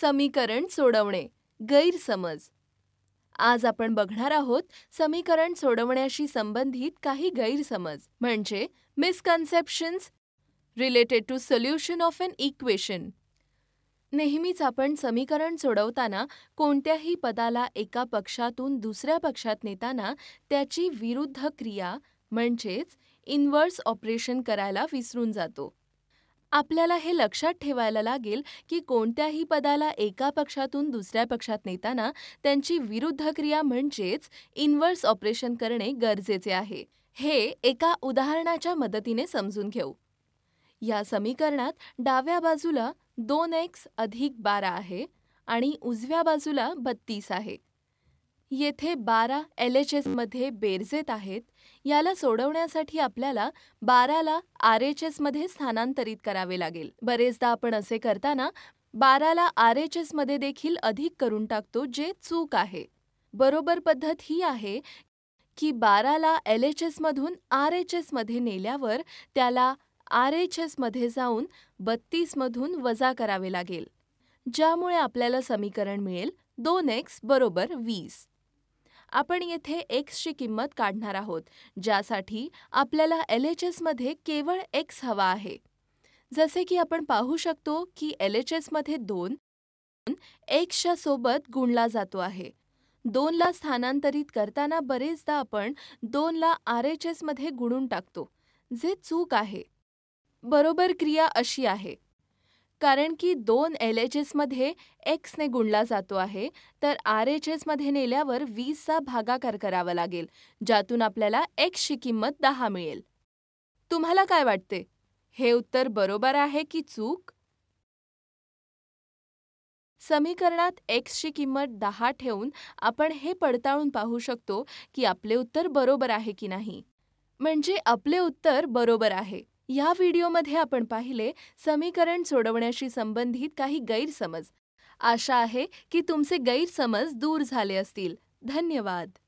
समीकरण सोडवणे गैरसमज आज आपण बघणार आहोत समीकरण सोडवण्याशी संबंधित काही गैरसमज म्हणजे misconceptions related to solution of an equation नेहमीच आपण समीकरण सोडवताना कोणत्याही पदाला एका पक्षातून दुसऱ्या पक्षात नेताना त्याची विरुद्ध क्रिया म्हणजेच इन्व्हर्स ऑपरेशन करायला विसरून जातो आपल्याला हे लक्षात ठेवायला लागेल की कोणत्याही पदाला एका पक्षातून दुसऱ्या पक्षात नेताना त्यांची विरुद्ध क्रिया म्हणजेच इन्व्हर्स ऑपरेशन करणे गरजेचे आहे हे एका उदाहरणाच्या मदतीने समजून घेऊ या समीकरणात डाव्या बाजूला दोन एक्स अधिक बारा आहे आणि उजव्या बाजूला बत्तीस आहे येथे बारा एलएचएसमध्ये बेरजेत आहेत याला सोडवण्यासाठी आपल्याला बाराला एसमध्ये स्थानांतरित करावे लागेल बरेचदा आपण असे करताना बाराला एसमध्ये देखील अधिक करून टाकतो जे चूक आहे बरोबर पद्धत ही आहे की बाराला एल एच एसमधून आर एच एसमध्ये नेल्यावर त्याला आर एच एसमध्ये जाऊन बत्तीसमधून वजा करावे लागेल ज्यामुळे आपल्याला समीकरण मिळेल दोन एक्स बरोबर वीस आपण येथे एक्सची किंमत काढणार आहोत ज्यासाठी आपल्याला एल एच केवळ एक्स हवा आहे जसे की आपण पाहू शकतो की एल एच एसमध्ये दोन एक्सच्या सोबत गुणला जातो आहे दोनला स्थानांतरित करताना बरेचदा आपण दोनला आर एच एसमध्ये गुणून टाकतो जे चूक आहे बरोबर क्रिया अशी आहे कारण की दोन एल एच एसमध्ये एक्सने गुणला जातो आहे तर आर एच एसमध्ये नेल्यावर वीसचा भागाकार करावा लागेल ज्यातून आपल्याला एक्सची किंमत दहा मिळेल तुम्हाला काय वाटते हे उत्तर बरोबर आहे की चूक समीकरणात एक्सची किंमत दहा ठेवून आपण हे पडताळून पाहू शकतो की आपले उत्तर बरोबर आहे की नाही म्हणजे आपले उत्तर बरोबर आहे या व्हिडिओमध्ये आपण पाहिले समीकरण सोडवण्याशी संबंधित काही गैरसमज आशा आहे की तुमचे गैरसमज दूर झाले असतील धन्यवाद